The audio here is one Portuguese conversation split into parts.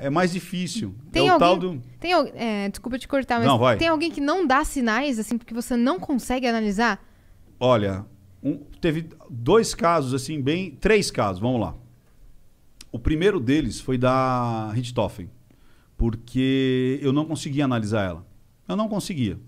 é mais difícil. É tem é alguém, do... tem, é, desculpa te cortar, mas não, vai. tem alguém que não dá sinais, assim, porque você não consegue analisar? Olha, um, teve dois casos, assim, bem. Três casos, vamos lá. O primeiro deles foi da Richthofen, porque eu não conseguia analisar ela. Eu não conseguia.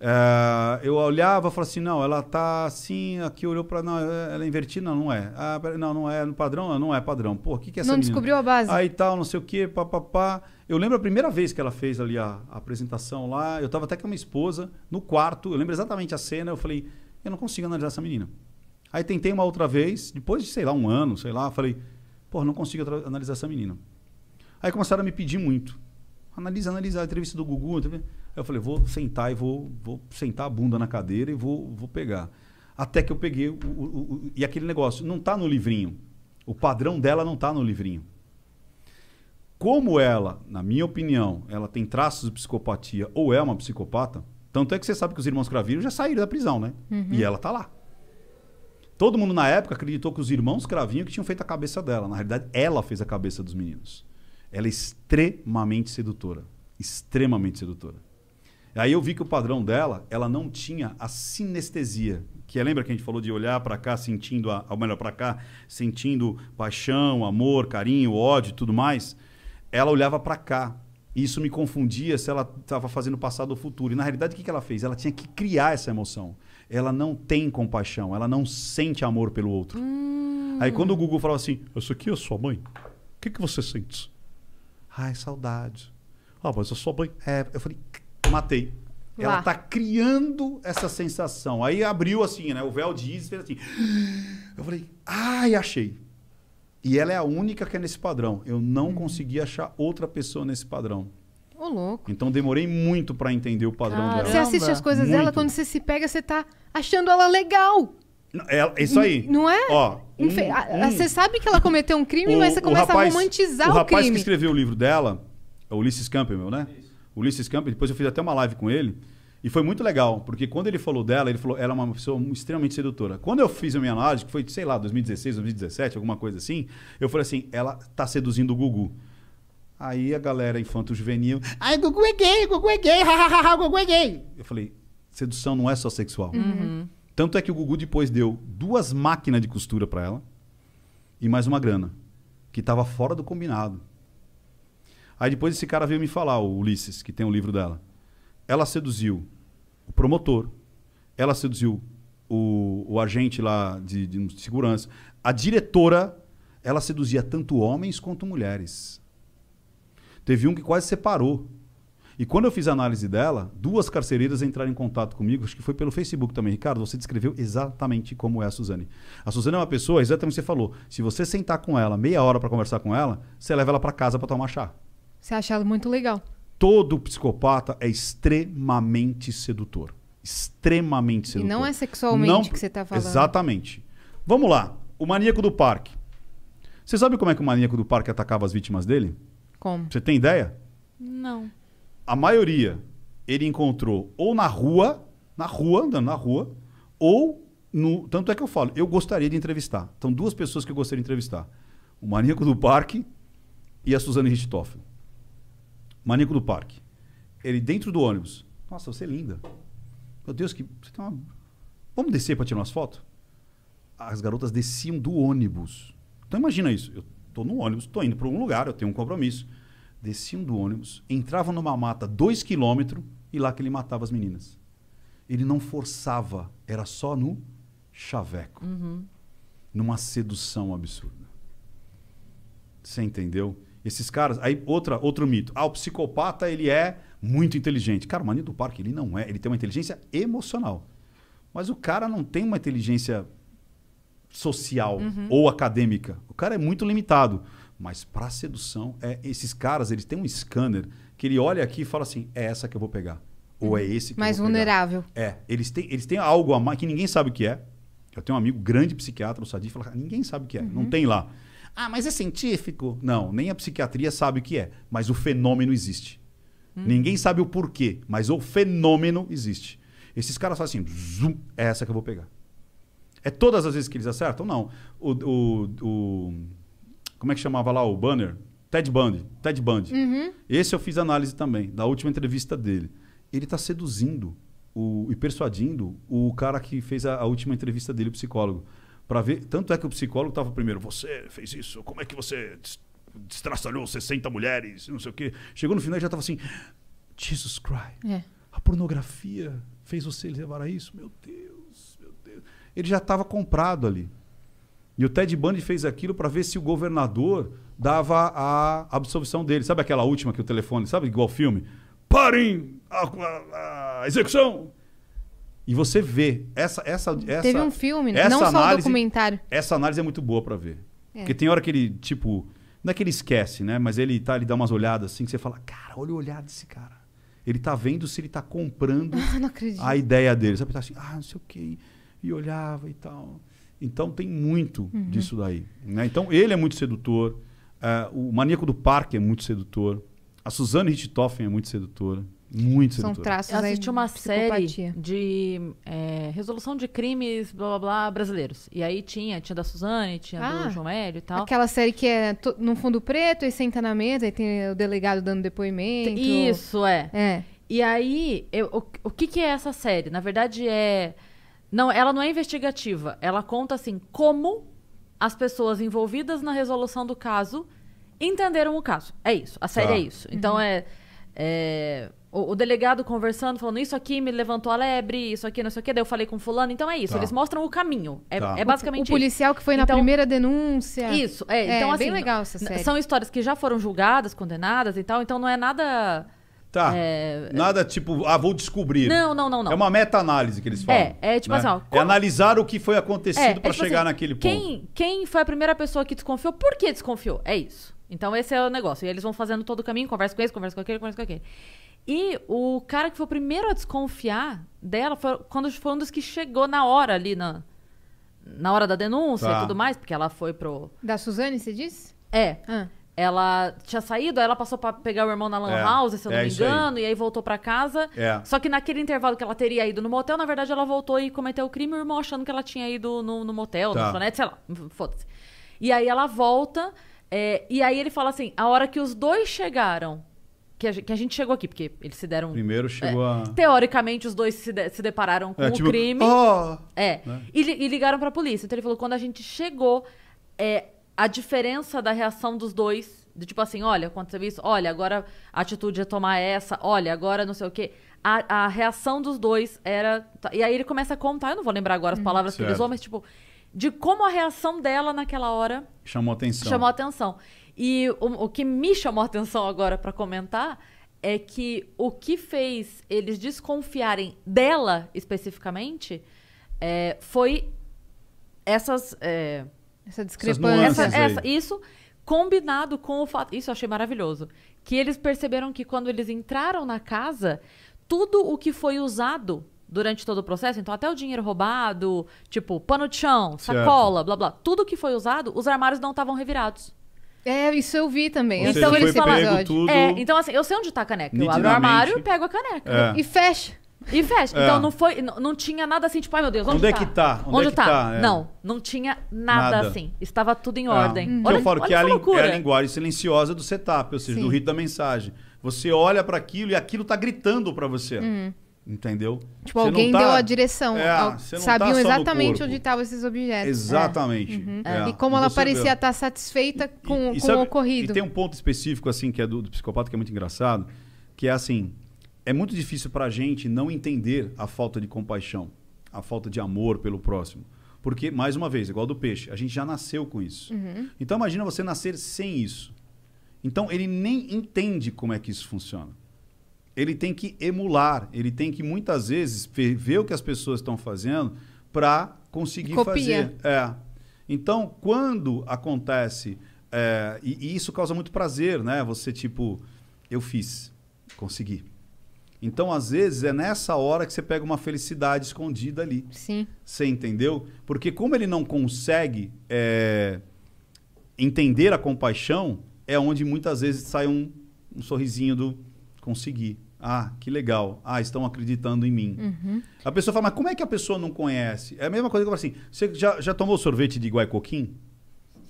É, eu olhava e falava assim, não, ela tá assim, aqui olhou para não, é, ela é invertida, não, não é. Ah, não, não é no padrão, não é padrão. Pô, o que, que é essa Não menina? descobriu a base. Aí tal, não sei o quê, papapá. Eu lembro a primeira vez que ela fez ali a, a apresentação lá, eu estava até com a minha esposa, no quarto, eu lembro exatamente a cena, eu falei, eu não consigo analisar essa menina. Aí tentei uma outra vez, depois de, sei lá, um ano, sei lá, falei, pô, não consigo analisar essa menina. Aí começaram a me pedir muito. Analisa, analisa a entrevista do Gugu, entrevista... Eu falei, vou sentar e vou, vou sentar a bunda na cadeira e vou, vou pegar. Até que eu peguei o, o, o e aquele negócio não está no livrinho. O padrão dela não está no livrinho. Como ela, na minha opinião, ela tem traços de psicopatia ou é uma psicopata, tanto é que você sabe que os irmãos Cravinho já saíram da prisão, né? Uhum. E ela está lá. Todo mundo na época acreditou que os irmãos Cravinho que tinham feito a cabeça dela. Na realidade, ela fez a cabeça dos meninos. Ela é extremamente sedutora. Extremamente sedutora. Aí eu vi que o padrão dela, ela não tinha a sinestesia. Que é, lembra que a gente falou de olhar para cá sentindo, a, ou melhor, para cá sentindo paixão, amor, carinho, ódio e tudo mais? Ela olhava para cá. E isso me confundia se ela estava fazendo passado ou futuro. E na realidade, o que, que ela fez? Ela tinha que criar essa emoção. Ela não tem compaixão, ela não sente amor pelo outro. Hum. Aí quando o Google falava assim: Isso aqui é sua mãe, o que, que você sente? Ai, saudade. Ah, mas a é sua mãe. É, eu falei, matei. Lá. Ela tá criando essa sensação. Aí abriu assim, né? O véu diz fez assim. Eu falei, ai, achei. E ela é a única que é nesse padrão. Eu não hum. consegui achar outra pessoa nesse padrão. Ô, louco. Então demorei muito para entender o padrão Caramba. dela. Você assiste as coisas muito. dela, quando você se pega, você tá achando ela legal. Ela, é, isso aí. N não é? Ó, um, Você sabe que ela cometeu um crime, o, mas você começa rapaz, a romantizar o, o crime. O rapaz que escreveu o livro dela, o Ulisses Campbell, né? Ulisses Campos, depois eu fiz até uma live com ele, e foi muito legal, porque quando ele falou dela, ele falou, ela é uma pessoa extremamente sedutora. Quando eu fiz a minha análise, que foi, sei lá, 2016, 2017, alguma coisa assim, eu falei assim, ela está seduzindo o Gugu. Aí a galera infanto-juvenil, ai, Gugu é gay, Gugu é gay, hahaha, Gugu é gay. Eu falei, sedução não é só sexual. Uhum. Tanto é que o Gugu depois deu duas máquinas de costura para ela e mais uma grana, que estava fora do combinado. Aí depois esse cara veio me falar, o Ulisses, que tem o um livro dela. Ela seduziu o promotor, ela seduziu o, o agente lá de, de segurança, a diretora, ela seduzia tanto homens quanto mulheres. Teve um que quase separou. E quando eu fiz a análise dela, duas carcereiras entraram em contato comigo, acho que foi pelo Facebook também. Ricardo, você descreveu exatamente como é a Suzane. A Suzane é uma pessoa, exatamente o que você falou. Se você sentar com ela meia hora para conversar com ela, você leva ela para casa para tomar chá. Você acha ela muito legal. Todo psicopata é extremamente sedutor. Extremamente sedutor. E não é sexualmente não... que você está falando. Exatamente. Vamos lá. O maníaco do parque. Você sabe como é que o maníaco do parque atacava as vítimas dele? Como? Você tem ideia? Não. A maioria ele encontrou ou na rua, na rua, andando na rua, ou no. Tanto é que eu falo, eu gostaria de entrevistar. Então, duas pessoas que eu gostaria de entrevistar: o maníaco do parque e a Suzane Richthofen. Manico do Parque. Ele dentro do ônibus. Nossa, você é linda. Meu Deus, que. Você tem uma... Vamos descer para tirar umas fotos? As garotas desciam do ônibus. Então imagina isso. Eu tô no ônibus, tô indo para algum lugar, eu tenho um compromisso. Desciam do ônibus, entravam numa mata dois quilômetros e lá que ele matava as meninas. Ele não forçava, era só no chaveco. Uhum. Numa sedução absurda. Você entendeu? Esses caras. Aí, outra, outro mito. Ah, o psicopata, ele é muito inteligente. Cara, o Maninho do Parque, ele não é. Ele tem uma inteligência emocional. Mas o cara não tem uma inteligência social uhum. ou acadêmica. O cara é muito limitado. Mas para sedução, é, esses caras, eles têm um scanner que ele olha aqui e fala assim: é essa que eu vou pegar. Ou é uhum. esse que Mais eu vou vulnerável. Pegar. É. Eles têm, eles têm algo a mais que ninguém sabe o que é. Eu tenho um amigo grande psiquiatra, o Sadi, fala: ninguém sabe o que é. Uhum. Não tem lá. Ah, mas é científico? Não, nem a psiquiatria sabe o que é, mas o fenômeno existe. Hum. Ninguém sabe o porquê, mas o fenômeno existe. Esses caras fazem assim, zoom, é essa que eu vou pegar. É todas as vezes que eles acertam? Não. O, o, o como é que chamava lá o banner? Ted Bundy. Ted Bundy. Uhum. Esse eu fiz análise também, da última entrevista dele. Ele está seduzindo o, e persuadindo o cara que fez a, a última entrevista dele, o psicólogo para ver. Tanto é que o psicólogo estava primeiro, você fez isso, como é que você destraçalhou 60 mulheres, não sei o quê. Chegou no final e já estava assim, Jesus Christ, é. a pornografia fez você levar a isso? Meu Deus, meu Deus. Ele já estava comprado ali. E o Ted Bundy fez aquilo para ver se o governador dava a absolvição dele. Sabe aquela última que o telefone, sabe igual filme? Parem a, a, a execução! E você vê essa essa essa Teve um filme, essa não análise, só um documentário. Essa análise é muito boa para ver. É. Porque tem hora que ele, tipo, não é que ele esquece, né? Mas ele tá, ele dá umas olhadas assim que você fala: "Cara, olha o olhar desse cara. Ele tá vendo se ele tá comprando ah, a ideia dele". Sabe, tá assim: "Ah, não sei o quê". E olhava e tal. Então tem muito uhum. disso daí, né? Então ele é muito sedutor. Uh, o Maníaco do Parque é muito sedutor. A Suzane Richthofen é muito sedutora. Muito São sedutora. traços Eu assisti uma de série eh, de é, resolução de crimes, blá blá blá, brasileiros. E aí tinha, tinha da Suzane, tinha ah, do João Hélio e tal. Aquela série que é num fundo preto e senta na mesa e tem o delegado dando depoimento. Isso, é. É. E aí, eu, o, o que, que é essa série? Na verdade, é. Não, ela não é investigativa. Ela conta, assim, como as pessoas envolvidas na resolução do caso entenderam o caso. É isso. A série tá. é isso. Então uhum. é, é o, o, delegado conversando, falando isso aqui me levantou a lebre, isso aqui não sei o quê, daí eu falei com fulano. Então é isso, tá. eles mostram o caminho. É, tá. é basicamente O policial isso. que foi então, na primeira denúncia. Isso, é. é então, assim, bem legal essa série. São histórias que já foram julgadas, condenadas e tal, então não é nada... Tá. É... Nada tipo, ah, vou descobrir. Não, não, não, não. É uma meta-análise que eles é, falam. É, é tipo né? assim, ó, como... É analisar o que foi acontecido é, é para tipo assim, chegar assim, naquele ponto. Quem, quem foi a primeira pessoa que desconfiou? Por que desconfiou? É isso. Então esse é o negócio. E eles vão fazendo todo o caminho, conversa com esse, conversa com aquele, conversa com aquele. E o cara que foi o primeiro a desconfiar dela foi quando foi um dos que chegou na hora ali, na, na hora da denúncia tá. e tudo mais, porque ela foi pro. Da Suzane, você disse? É. Ah. Ela tinha saído, aí ela passou para pegar o irmão na Lan é. House, se eu não é me engano, aí. e aí voltou para casa. É. Só que naquele intervalo que ela teria ido no motel, na verdade ela voltou e cometeu o crime, o irmão achando que ela tinha ido no, no motel, tá. no sei lá, foda-se. E aí ela volta, é, e aí ele fala assim: a hora que os dois chegaram que a, gente, que a gente chegou aqui, porque eles se deram. Primeiro é, chegou é, a. Teoricamente, os dois se, de, se depararam com é, o tipo, crime. Oh! É. Né? E, e, ligaram pra polícia. Então ele falou: quando a gente chegou, é, a diferença da reação dos dois, de tipo assim, olha, aconteceu isso, olha, agora a atitude é tomar essa, olha, agora não sei o quê. A, a reação dos dois era. Tá, e aí ele começa a contar, eu não vou lembrar agora as uhum. palavras que ele usou, mas tipo, de como a reação dela naquela hora. Chamou atenção. Chamou atenção. E o, o que me chamou a atenção agora para comentar é que o que fez eles desconfiarem dela especificamente é, foi essas. É, essa discrepância. Essa, essa, isso combinado com o fato. Isso eu achei maravilhoso. Que eles perceberam que quando eles entraram na casa, tudo o que foi usado durante todo o processo, então até o dinheiro roubado, tipo pano de chão, sacola, certo. blá blá, tudo que foi usado, os armários não estavam revirados. É, isso eu vi também. Ou então seja, eles falaram. Tudo... É, então assim, eu sei onde tá a caneca. Eu abro o armário, pego a caneca. É. E fecha. E fecha. Então, é. Então não foi. Não, não, tinha nada assim, tipo, ai meu Deus, onde, onde é tá? é que tá? Onde, onde é tá? tá? É. Não, não tinha nada, nada, assim. Estava tudo em ah. ordem. Hum. Olha, eu falo olha que é a, é a linguagem silenciosa do setup, ou seja, Sim. do ritmo da mensagem. Você olha para aquilo e aquilo tá gritando para você. Hum. Entendeu? Tipo, você alguém tá... deu a direção. É, ao... Sabiam tá exatamente onde estavam esses objetos. Exatamente. Uhum. É. E como ela parecia estar tá satisfeita com, e, com sabe, o ocorrido. E tem um ponto específico, assim, que é do, do psicopata, que é muito engraçado, que é assim: é muito difícil para a gente não entender a falta de compaixão, a falta de amor pelo próximo. Porque, mais uma vez, igual do peixe, a gente já nasceu com isso. Uhum. Então, imagina você nascer sem isso. Então, ele nem entende como é que isso funciona ele tem que emular, ele tem que muitas vezes ver o que as pessoas estão fazendo para conseguir Copia. fazer. É. Então, quando acontece, é, e, e, isso causa muito prazer, né? Você, tipo, eu fiz, consegui. Então, às vezes, é nessa hora que você pega uma felicidade escondida ali. Sim. Você entendeu? Porque como ele não consegue é, entender a compaixão, é onde muitas vezes sai um, um sorrisinho do consegui ah, que legal. Ah, estão acreditando em mim. Uhum. A pessoa fala, mas como é que a pessoa não conhece? É a mesma coisa que eu falo assim: você já, já tomou sorvete de coquim?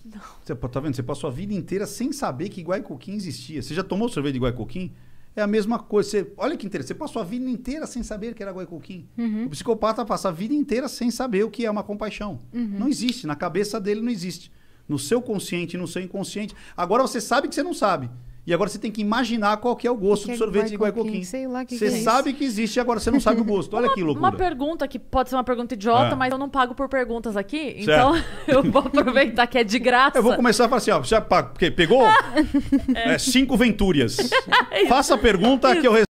Não. Você tá vendo? Você passou a vida inteira sem saber que coquim existia. Você já tomou sorvete de coquim? É a mesma coisa. Você, olha que interessante. Você passou a vida inteira sem saber que era guaicoquim. Uhum. O psicopata passa a vida inteira sem saber o que é uma compaixão. Uhum. Não existe. Na cabeça dele não existe. No seu consciente, no seu inconsciente. Agora você sabe que você não sabe. E agora você tem que imaginar qual que é o gosto que do é sorvete de guaicoquim. É sei lá que Você que é sabe que existe, agora você não sabe o gosto. Olha uma, que loucura. Uma pergunta que pode ser uma pergunta idiota, é. mas eu não pago por perguntas aqui, certo. então eu vou aproveitar que é de graça. Eu vou começar a falar assim, ó, já pegou? É. é. cinco ventúrias. Faça a pergunta que eu